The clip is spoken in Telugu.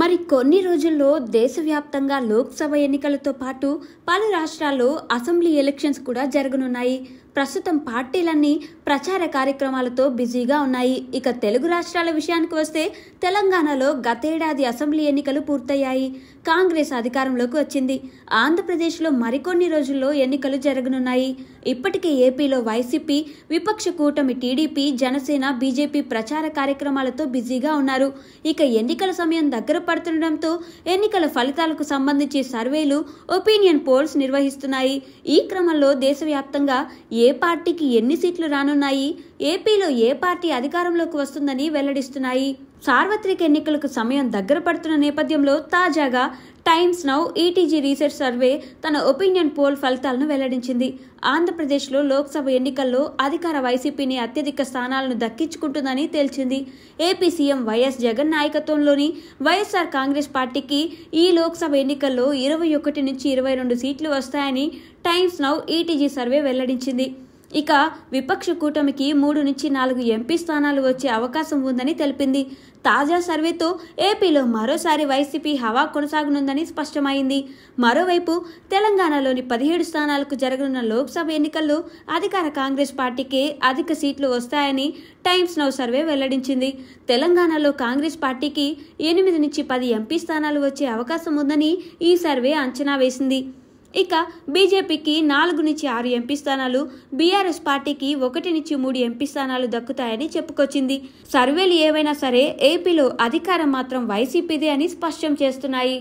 మరి కొన్ని రోజుల్లో దేశవ్యాప్తంగా లోక్సభ ఎన్నికలతో పాటు పలు రాష్ట్రాల్లో అసెంబ్లీ ఎలక్షన్స్ కూడా జరగనున్నాయి ప్రస్తుతం పార్టీలన్నీ ప్రచార కార్యక్రమాలతో బిజీగా ఉన్నాయి ఇక తెలుగు రాష్ట్రాల విషయానికి వస్తే తెలంగాణలో గతేడాది అసెంబ్లీ ఎన్నికలు పూర్తయ్యాయి కాంగ్రెస్ అధికారంలోకి వచ్చింది ఆంధ్రప్రదేశ్లో మరికొన్ని రోజుల్లో ఎన్నికలు జరగనున్నాయి ఇప్పటికే ఏపీలో వైసీపీ విపక్ష కూటమి టీడీపీ జనసేన బీజేపీ ప్రచార కార్యక్రమాలతో బిజీగా ఉన్నారు ఇక ఎన్నికల సమయం దగ్గర పడుతుండటంతో ఎన్నికల ఫలితాలకు సంబంధించి సర్వేలు ఒపీనియన్ పోల్స్ నిర్వహిస్తున్నాయి ఈ క్రమంలో దేశవ్యాప్తంగా ఏ పార్టీకి ఎన్ని సీట్లు రానున్నాయి ఏపీలో ఏ పార్టీ అధికారంలోకి వస్తుందని వెల్లడిస్తున్నాయి సార్వత్రిక ఎన్నికలకు సమయం దగ్గర పడుతున్న నేపథ్యంలో తాజాగా Times Now ETG research survey తన ఒపీనియన్ పోల్ ఫలితాలను వెల్లడించింది ఆంధ్రప్రదేశ్లో లోక్సభ ఎన్నికల్లో అధికార వైసీపీని అత్యధిక స్థానాలను దక్కించుకుంటుందని తేల్చింది ఏపీ సీఎం వైఎస్ జగన్ నాయకత్వంలోని వైఎస్ఆర్ కాంగ్రెస్ పార్టీకి ఈ లోక్సభ ఎన్నికల్లో ఇరవై ఒకటి నుంచి ఇరవై రెండు సీట్లు వస్తాయని టైమ్స్ నౌ ఈటీజీ సర్వే వెల్లడించింది ఇక విపక్ష కూటమికి మూడు నుంచి నాలుగు ఎంపీ స్థానాలు వచ్చే అవకాశం ఉందని తెలిపింది తాజా సర్వేతో ఏపీలో మరోసారి వైసీపీ హవా కొనసాగనుందని స్పష్టమైంది మరోవైపు తెలంగాణలోని పదిహేడు స్థానాలకు జరగనున్న లోక్సభ ఎన్నికల్లో అధికార కాంగ్రెస్ పార్టీకే అధిక సీట్లు వస్తాయని టైమ్స్ నౌ సర్వే వెల్లడించింది తెలంగాణలో కాంగ్రెస్ పార్టీకి ఎనిమిది నుంచి పది ఎంపీ స్థానాలు వచ్చే అవకాశం ఉందని ఈ సర్వే అంచనా వేసింది ఇక బీజేపీకి నాలుగు నుంచి ఆరు ఎంపీ స్థానాలు బీఆర్ఎస్ పార్టీకి ఒకటి నుంచి మూడు ఎంపీ స్థానాలు దక్కుతాయని చెప్పుకొచ్చింది సర్వేలు ఏవైనా సరే ఏపీలో అధికారం మాత్రం వైసీపీదే అని స్పష్టం చేస్తున్నాయి